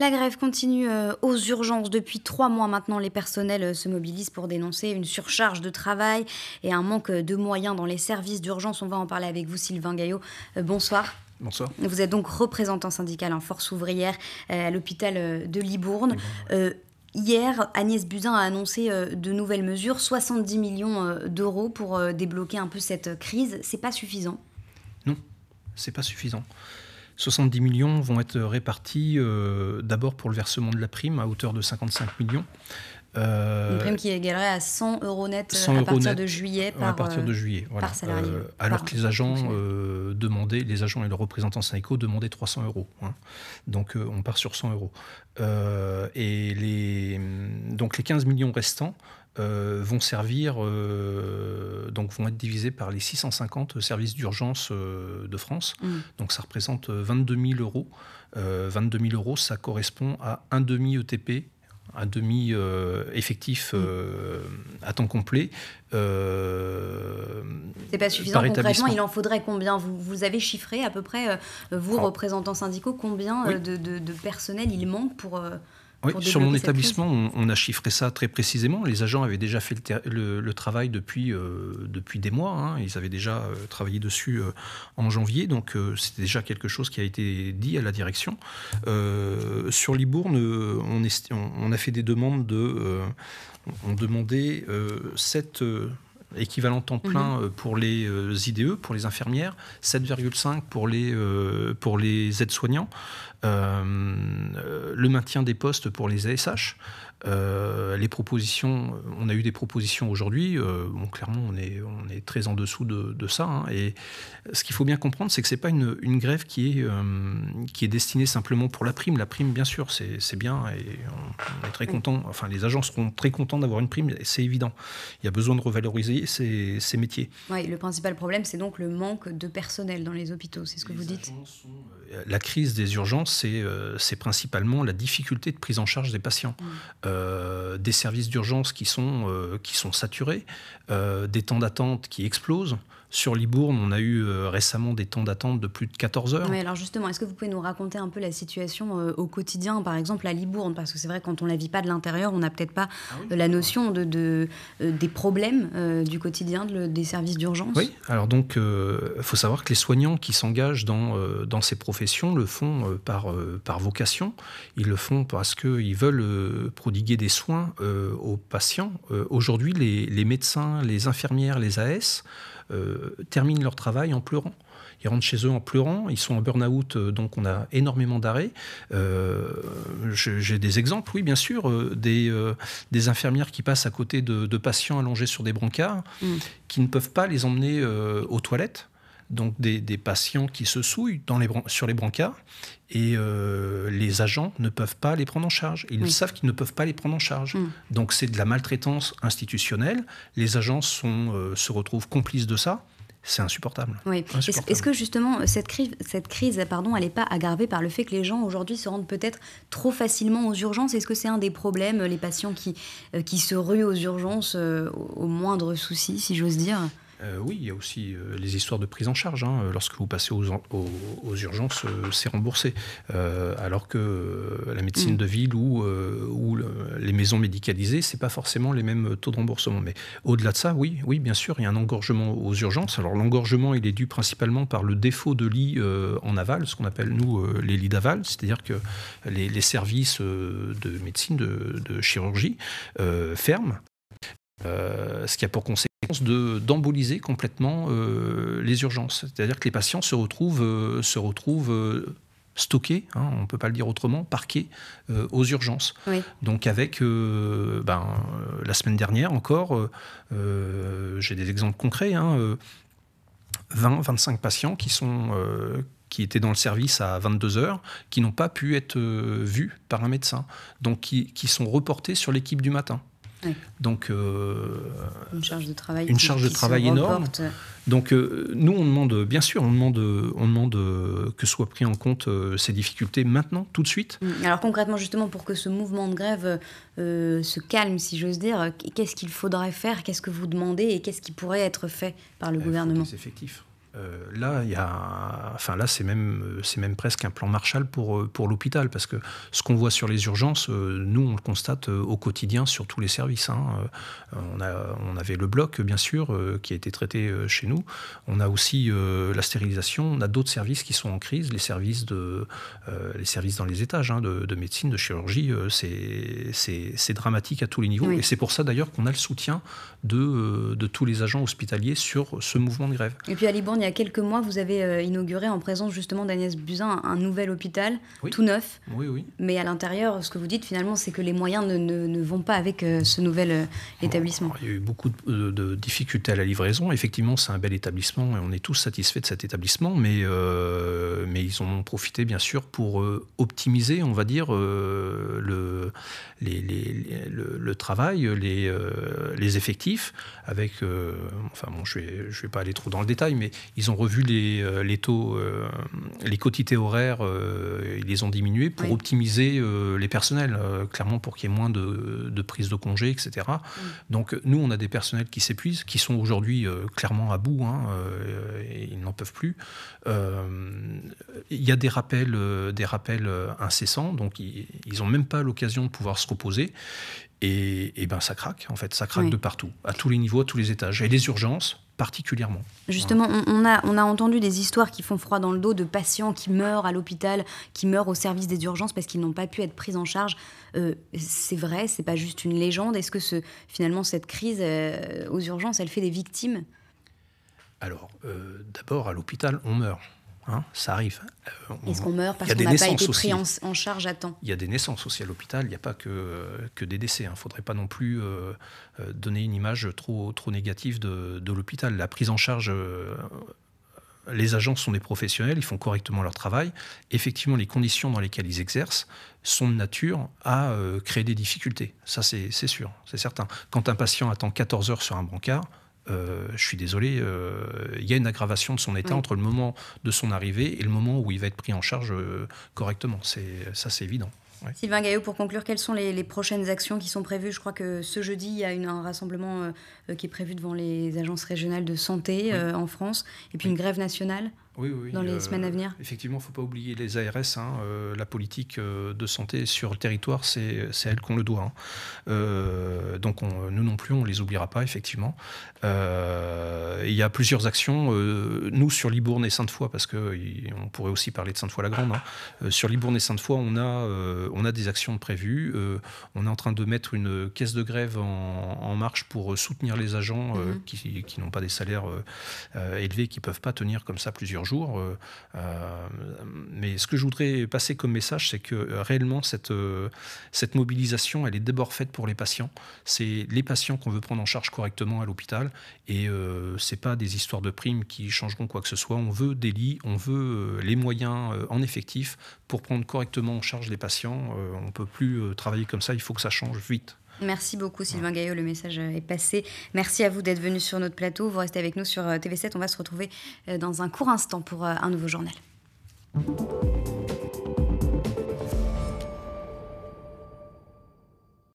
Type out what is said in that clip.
La grève continue euh, aux urgences. Depuis trois mois maintenant, les personnels euh, se mobilisent pour dénoncer une surcharge de travail et un manque euh, de moyens dans les services d'urgence. On va en parler avec vous, Sylvain Gaillot. Bonsoir. Bonsoir. Vous êtes donc représentant syndical en force ouvrière à l'hôpital de Libourne. Hier, Agnès Buzyn a annoncé de nouvelles mesures, 70 millions d'euros pour débloquer un peu cette crise. C'est pas suffisant Non, c'est pas suffisant. 70 millions vont être répartis euh, d'abord pour le versement de la prime à hauteur de 55 millions. Euh, Une prime qui égalerait à 100 euros net euh, à partir de juillet par, à partir de juillet, salarié. alors que les agents demandaient, les agents et leurs représentants syndicaux demandaient 300 euros. Hein. Donc on part sur 100 euros. et les, donc les 15 millions restants euh, vont servir, euh, donc vont être divisés par les 650 services d'urgence euh, de France. Mm. Donc ça représente 22 000 euros. 22 000 euros, ça correspond à un demi ETP un demi effectif mm. à temps complet. c'est pas suffisant concrètement. Il en faudrait combien vous, vous, avez chiffré à peu près, vous, représentants syndicaux, combien de, de, personnel il manque pour oui, sur mon établissement, on, a chiffré ça très précisément. Les agents avaient déjà fait le, travail depuis, euh, depuis des mois. Hein. Ils avaient déjà euh, travaillé dessus euh, en janvier, donc c'était déjà quelque chose qui a été dit à la direction. sur Libourne, on, a fait des demandes de... on demandait cette équivalent temps plein mhm. pour les IDE, pour les infirmières, 7,5 pour les, pour les aides-soignants. Euh, euh, le maintien des postes pour les ASH. Euh, les propositions, on a eu des propositions aujourd'hui. bon, clairement, on est, on est très en dessous de, de ça. Hein, et ce qu'il faut bien comprendre, c'est que c'est pas une, grève qui est, qui est destinée simplement pour la prime. La prime, bien sûr, c'est bien et on, est très content. Enfin, les agents seront très contents d'avoir une prime, c'est évident. Il y a besoin de revaloriser ces, ces métiers. le principal problème, c'est donc le manque de personnel dans les hôpitaux, c'est ce que vous dites. La crise des urgences euh, c'est principalement la difficulté de prise en charge des patients. Mmh. Euh, des services d'urgence qui, euh, qui sont saturés, des temps d'attente qui explosent. Sur Libourne, on a eu euh, récemment des temps d'attente de plus de 14 heures. Mais alors justement, est-ce que vous pouvez nous raconter un peu la situation euh, au quotidien, par exemple à Libourne Parce que c'est vrai, quand on ne la vit pas de l'intérieur, on n'a peut-être pas ah euh, la notion de, des problèmes du quotidien des services d'urgence. Oui, alors donc, il faut savoir que les soignants qui s'engagent dans, dans ces professions le font par, par vocation. Ils le font parce qu'ils veulent prodiguer des soins aux patients. Aujourd'hui, les, les médecins, les infirmières, les AS, euh, terminent leur travail en pleurant. Ils rentrent chez eux en pleurant, ils sont en burn-out, euh, donc on a énormément d'arrêts. Euh, j'ai des exemples, oui, bien sûr, des, infirmières qui passent à côté de, patients allongés sur des brancards, mm. qui ne peuvent pas les emmener aux toilettes donc des, patients qui se souillent sur les brancards et euh, les agents ne peuvent pas les prendre en charge. Ils savent qu'ils ne peuvent pas les prendre en charge. Mm. Donc c'est de la maltraitance institutionnelle. Les agents euh, se retrouvent complices de ça. C'est insupportable. Est-ce que justement euh, cette crise, pardon, elle n'est pas aggravée par le fait que les gens aujourd'hui se rendent peut-être trop facilement aux urgences Est-ce que c'est un des problèmes, les patients qui, se ruent aux urgences au moindre souci, si j'ose dire euh, oui, il y a aussi euh, les histoires de prise en charge. Hein, euh, lorsque vous passez aux, urgences, c'est remboursé. alors que la médecine mm. de ville ou, les maisons médicalisées, ce n'est pas forcément les mêmes taux de remboursement. Mais au-delà de ça, oui, oui, bien sûr, il y a un engorgement aux urgences. Alors l'engorgement, il est dû principalement par le défaut de lits en aval, ce qu'on appelle nous les lits d'aval, c'est-à-dire que les, services de médecine, de chirurgie ferment euh, ce qui a pour conséquence d'emboliser complètement euh, les urgences. C'est-à-dire que les patients se retrouvent, euh, se retrouvent stockés, hein, on ne peut pas le dire autrement, parqués aux urgences. Donc avec, ben, la semaine dernière encore, j'ai des exemples concrets, 20-25 hein, patients qui sont qui étaient dans le service à 22 heures, qui n'ont pas pu être vus par un médecin, donc qui sont reportés sur l'équipe du matin. Donc, euh, une charge de travail, une charge de travail énorme. Donc, euh, nous, on demande, bien sûr, on demande, on demande euh, que soient pris en compte ces difficultés maintenant, tout de suite. Mm. Alors, concrètement, justement, pour que ce mouvement de grève se calme, si j'ose dire, qu'est-ce qu'il faudrait faire Qu'est-ce que vous demandez Et qu'est-ce qui pourrait être fait par le gouvernement euh, là, y a, enfin, là c'est même, euh, même presque un plan Marshall pour, euh, pour l'hôpital, parce que ce qu'on voit sur les urgences, nous, on le constate au quotidien sur tous les services. Hein. On, a, on avait le bloc, bien sûr, qui a été traité chez nous. On a aussi la stérilisation. On a d'autres services qui sont en crise, les services, de, les services dans les étages hein, de, médecine, de chirurgie. c'est dramatique à tous les niveaux. Et c'est pour ça, d'ailleurs, qu'on a le soutien de, de tous les agents hospitaliers sur ce mouvement de grève. Et puis à Libourne, il y a a quelques mois, vous avez euh, inauguré en présence justement d'Agnès Buzyn un, nouvel hôpital, tout neuf. Mais à l'intérieur, ce que vous dites finalement, c'est que les moyens ne, vont pas avec euh, ce nouvel euh, établissement. il y a eu beaucoup de, difficultés à la livraison. Effectivement, c'est un bel établissement et on est tous satisfaits de cet établissement, mais, mais ils ont profité bien sûr pour optimiser, on va dire, le, les, les, les, travail, les, effectifs, avec, enfin je ne vais, je vais pas aller trop dans le détail, mais ils ont revu les, euh, les taux, euh, les quotités horaires, ils euh, les ont diminués pour optimiser les personnels, clairement pour qu'il y ait moins de, de prises de congés, etc. Donc nous, on a des personnels qui s'épuisent, qui sont aujourd'hui clairement à bout, hein, ils n'en peuvent plus. Il y a des rappels, des rappels incessants, donc ils n'ont même pas l'occasion de pouvoir se reposer. Et, ben ça craque, en fait, ça craque de partout, à tous les niveaux, à tous les étages. Et les urgences, Justement, on, a, on a entendu des histoires qui font froid dans le dos de patients qui meurent à l'hôpital, qui meurent au service des urgences parce qu'ils n'ont pas pu être pris en charge. Euh, c'est vrai, c'est pas juste une légende. Est-ce que finalement cette crise euh, aux urgences, elle fait des victimes Alors, euh, d'abord, à l'hôpital, on meurt. Hein, ça arrive. Euh, Est-ce qu'on meurt parce qu'on n'a pas été pris en, charge à temps Il y a des naissances aussi à l'hôpital, il n'y a pas que, des décès. Il hein. ne faudrait pas non plus euh, euh, donner une image trop, trop négative de, l'hôpital. La prise en charge, les agents sont des professionnels, ils font correctement leur travail. Effectivement, les conditions dans lesquelles ils exercent sont de nature à créer des difficultés. Ça, c'est sûr, c'est certain. Quand un patient attend 14 heures sur un brancard, euh, je suis désolé, euh, il y a une aggravation de son état entre le moment de son arrivée et le moment où il va être pris en charge euh, correctement. Ça, c'est évident. Sylvain Gaillot, pour conclure, quelles sont les, prochaines actions qui sont prévues Je crois que ce jeudi, il y a un rassemblement qui est prévu devant les agences régionales de santé en France, et puis une grève nationale dans les euh, semaines à venir Effectivement, il ne faut pas oublier les ARS. Hein, euh, la politique euh, de santé sur le territoire, c'est elle qu'on le doit. Hein. donc nous non plus, on ne les oubliera pas, effectivement. Il y a plusieurs actions, nous sur Libourne et Sainte-Foy, parce qu'on pourrait aussi parler de Sainte-Foy-la-Grande. Hein. sur Libourne et Sainte-Foy, on, a on a des actions prévues. on est en train de mettre une caisse de grève en, marche pour soutenir les agents mmh. qui, n'ont pas des salaires élevés, qui ne peuvent pas tenir comme ça plusieurs jours. Euh, euh, mais ce que je voudrais passer comme message, c'est que euh, réellement, cette, cette mobilisation, elle est d'abord faite pour les patients. C'est les patients qu'on veut prendre en charge correctement à l'hôpital. Et ce n'est pas des histoires de primes qui changeront quoi que ce soit. On veut des lits, on veut les moyens en effectif pour prendre correctement en charge les patients. on ne peut plus travailler comme ça, il faut que ça change vite. Merci beaucoup Sylvain Gaillot, le message est passé. Merci à vous d'être venu sur notre plateau. Vous restez avec nous sur euh, TV7, on va se retrouver euh, dans un court instant pour euh, un nouveau journal.